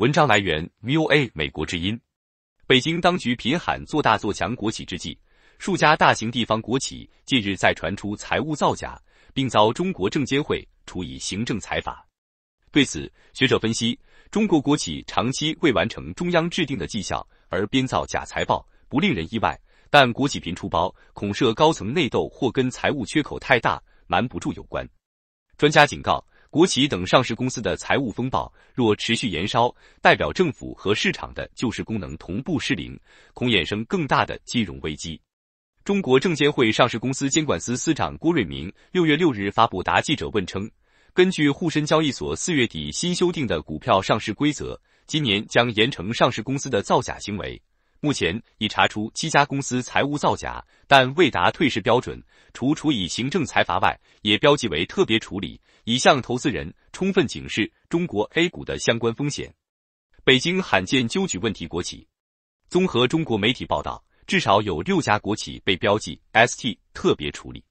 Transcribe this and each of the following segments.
文章来源：VOA 美国之音。北京当局频喊做大做强国企之际，数家大型地方国企近日再传出财务造假，并遭中国证监会处以行政罚。对此，学者分析，中国国企长期未完成中央制定的绩效，而编造假财报不令人意外。但国企频出包，恐涉高层内斗，或跟财务缺口太大、瞒不住有关。专家警告。国企等上市公司的财务风暴若持续延烧，代表政府和市场的救市功能同步失灵，恐衍生更大的金融危机。中国证监会上市公司监管司司长郭瑞明六月六日发布答记者问称，根据沪深交易所四月底新修订的股票上市规则，今年将严惩上市公司的造假行为。目前已查出七家公司财务造假，但未达退市标准，除处以行政罚外，也标记为特别处理，以向投资人充分警示中国 A 股的相关风险。北京罕见揪出问题国企，综合中国媒体报道，至少有六家国企被标记 ST 特别处理，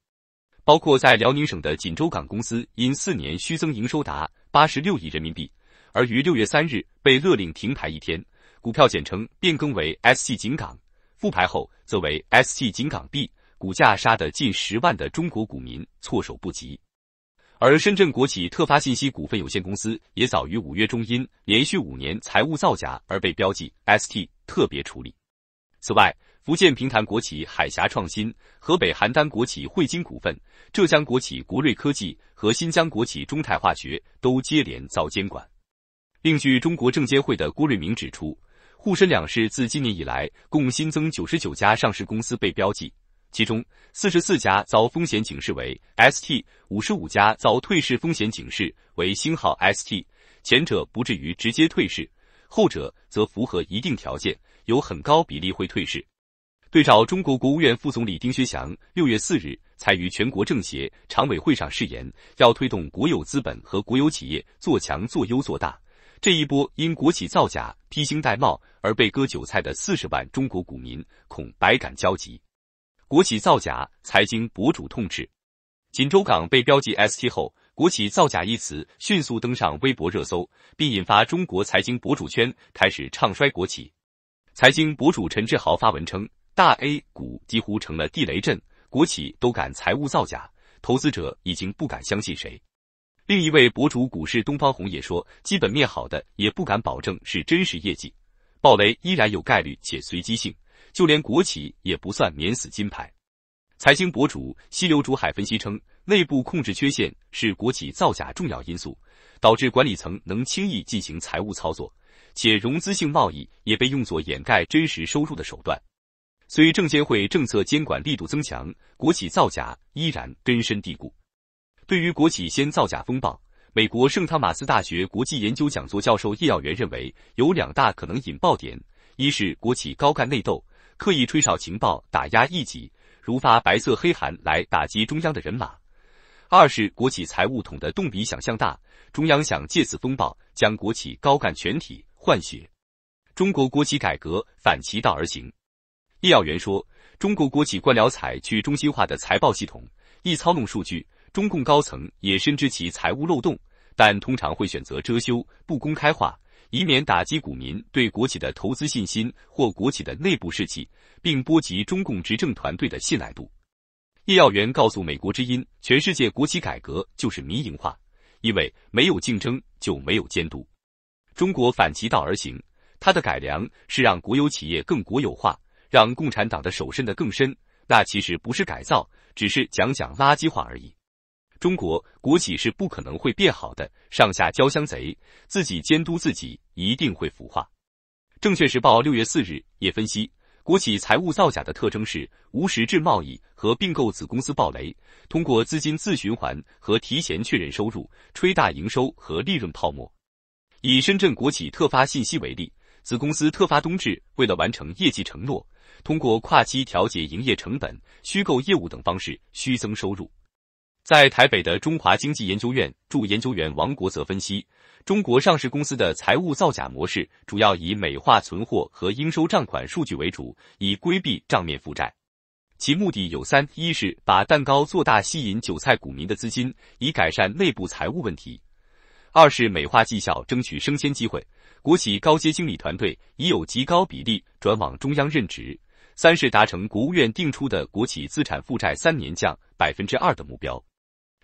包括在辽宁省的锦州港公司，因四年虚增营收达八十六亿人民币，而于六月三日被勒令停牌一天。股票简称变更为 s t 锦港，复牌后则为 s t 锦港 B，股价杀得近十万的中国股民措手不及。而深圳国企特发信息股份有限公司也早于五月中因连续五年财务造假而被标记 ST 特别处理。此外，福建平潭国企海峡创新、河北邯郸国企汇金股份、浙江国企国瑞科技和新疆国企中泰化学都接连遭监管。另据中国证监会的郭瑞明指出。沪深两市自今年以来，共新增九十九家上市公司被标记，其中四十四家遭风险警示为 ST，五十五家遭退市风险警示为星号 ST。前者不至于直接退市，后者则符合一定条件，有很高比例会退市。对照中国国务院副总理丁薛祥六月四日参与全国政协常委会上誓言，要推动国有资本和国有企业做强做优做大。这一波因国企造假披星戴帽而被割韭菜的四十万中国股民，恐百感交集。国企造假，财经博主痛斥：锦州港被标记 ST 后，国企造假一词迅速登上微博热搜，并引发中国财经博主圈开始唱衰国企。财经博主陈志豪发文称，大 A 股几乎成了地雷阵，国企都敢财务造假，投资者已经不敢相信谁。另一位博主股市东方红也说，基本面好的也不敢保证是真实业绩，暴雷依然有概率且随机性，就连国企也不算免死金牌。财经博主溪流竹海分析称，内部控制缺陷是国企造假重要因素，导致管理层能轻易进行财务操作，且融资性贸易也被用作掩盖真实收入的手段。虽证监会政策监管力度增强，国企造假依然根深蒂固。对于国企先造假风暴，美国圣汤马斯大学国际研究讲座教授叶耀元认为，有两大可能引爆点：一是国企高干内斗，刻意吹哨情报打压异己，如发白色黑函来打击中央的人马；二是国企财务统的动笔想象大，中央想借此风暴将国企高干全体换血。中国国企改革反其道而行，叶耀元说，中国国企官僚采取中心化的财报系统，易操弄数据。中共高层也深知其财务漏洞，但通常会选择遮羞不公开化，以免打击股民对国企的投资信心或国企的内部士气，并波及中共执政团队的信赖度。叶耀元告诉美国之音：“全世界国企改革就是民营化，因为没有竞争就没有监督。中国反其道而行，它的改良是让国有企业更国有化，让共产党的手伸得更深。那其实不是改造，只是讲讲垃圾话而已。”中国国企是不可能会变好的，上下交相贼，自己监督自己，一定会腐化。《证券时报》六月四日也分析，国企财务造假的特征是无实质贸易和并购子公司暴雷，通过资金自循环和提前确认收入，吹大营收和利润泡沫。以深圳国企特发信息为例，子公司特发东至为了完成业绩承诺，通过跨期调节营业成本、虚构业务等方式虚增收入。在台北的中华经济研究院驻研究员王国泽分析，中国上市公司的财务造假模式主要以美化存货和应收账款数据为主，以规避账面负债。其目的有三：一是把蛋糕做大，吸引韭菜股民的资金，以改善内部财务问题；二是美化绩效，争取升迁机会，国企高阶经理团队已有极高比例转往中央任职；三是达成国务院定出的国企资产负债三年降百分之二的目标。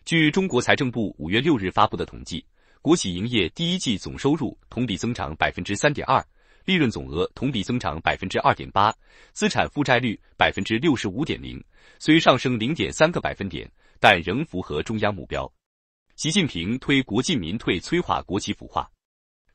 据中国财政部五月六日发布的统计，国企营业第一季总收入同比增长百分之三点二，利润总额同比增长百分之二点八，资产负债率百分之六十五点零，虽上升零点三个百分点，但仍符合中央目标。习近平推国进民退，催化国企腐化。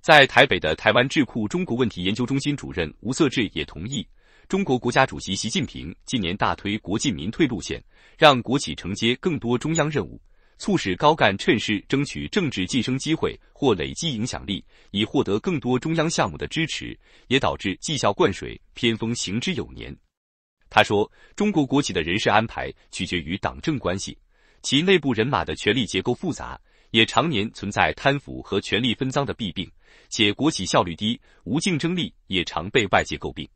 在台北的台湾智库中国问题研究中心主任吴色志也同意，中国国家主席习近平近年大推国进民退路线，让国企承接更多中央任务。促使高干趁势争取政治晋升机会或累积影响力，以获得更多中央项目的支持，也导致绩效灌水、偏风行之有年。他说，中国国企的人事安排取决于党政关系，其内部人马的权力结构复杂，也常年存在贪腐和权力分赃的弊病，且国企效率低、无竞争力，也常被外界诟病。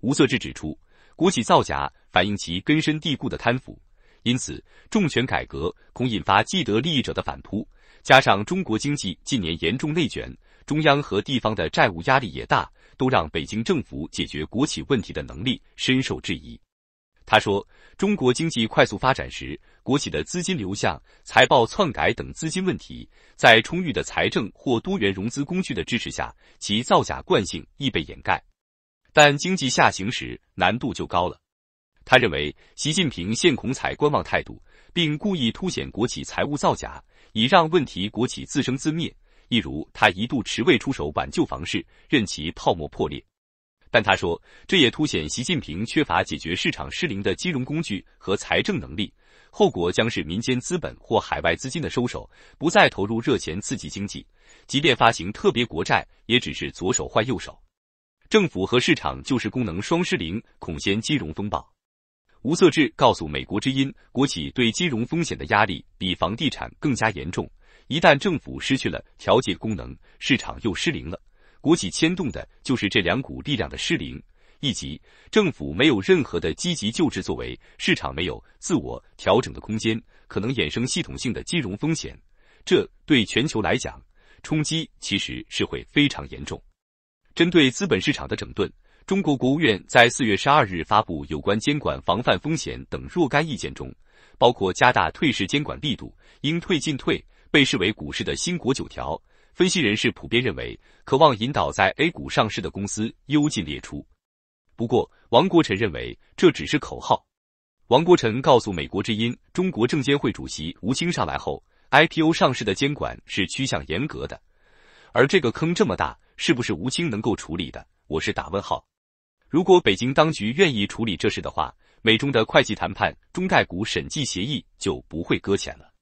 吴色志指出，国企造假反映其根深蒂固的贪腐。因此，重拳改革恐引发既得利益者的反扑，加上中国经济近年严重内卷，中央和地方的债务压力也大，都让北京政府解决国企问题的能力深受质疑。他说，中国经济快速发展时，国企的资金流向、财报篡改等资金问题，在充裕的财政或多元融资工具的支持下，其造假惯性易被掩盖；但经济下行时，难度就高了。他认为习近平现恐踩观望态度，并故意凸显国企财务造假，以让问题国企自生自灭。一如他一度迟未出手挽救房市，任其泡沫破裂。但他说，这也凸显习近平缺乏解决市场失灵的金融工具和财政能力，后果将是民间资本或海外资金的收手，不再投入热钱刺激经济。即便发行特别国债，也只是左手换右手，政府和市场救市功能双失灵，恐掀金融风暴。吴策志告诉《美国之音》，国企对金融风险的压力比房地产更加严重。一旦政府失去了调节功能，市场又失灵了，国企牵动的就是这两股力量的失灵。以及政府没有任何的积极救治作为，市场没有自我调整的空间，可能衍生系统性的金融风险。这对全球来讲，冲击其实是会非常严重。针对资本市场的整顿。中国国务院在四月十二日发布有关监管、防范风险等若干意见中，包括加大退市监管力度，应退尽退，被视为股市的新国九条。分析人士普遍认为，渴望引导在 A 股上市的公司优进劣出。不过，王国臣认为这只是口号。王国臣告诉美国之音：“中国证监会主席吴清上来后，IPO 上市的监管是趋向严格的，而这个坑这么大，是不是吴清能够处理的？我是打问号。”如果北京当局愿意处理这事的话，美中的会计谈判、中概股审计协议就不会搁浅了。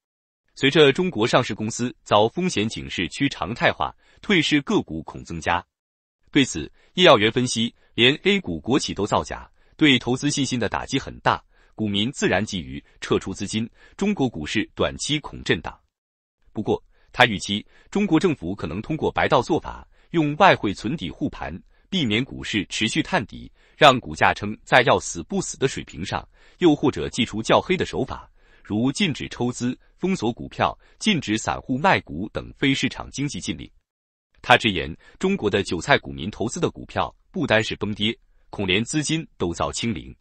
随着中国上市公司遭风险警示趋常态化，退市个股恐增加。对此，叶耀元分析，连 A 股国企都造假，对投资信心的打击很大，股民自然急于撤出资金，中国股市短期恐震荡。不过，他预期中国政府可能通过白道做法，用外汇存底护盘。避免股市持续探底，让股价撑在要死不死的水平上，又或者祭出较黑的手法，如禁止抽资、封锁股票、禁止散户卖股等非市场经济禁令。他直言，中国的韭菜股民投资的股票不单是崩跌，恐连资金都遭清零。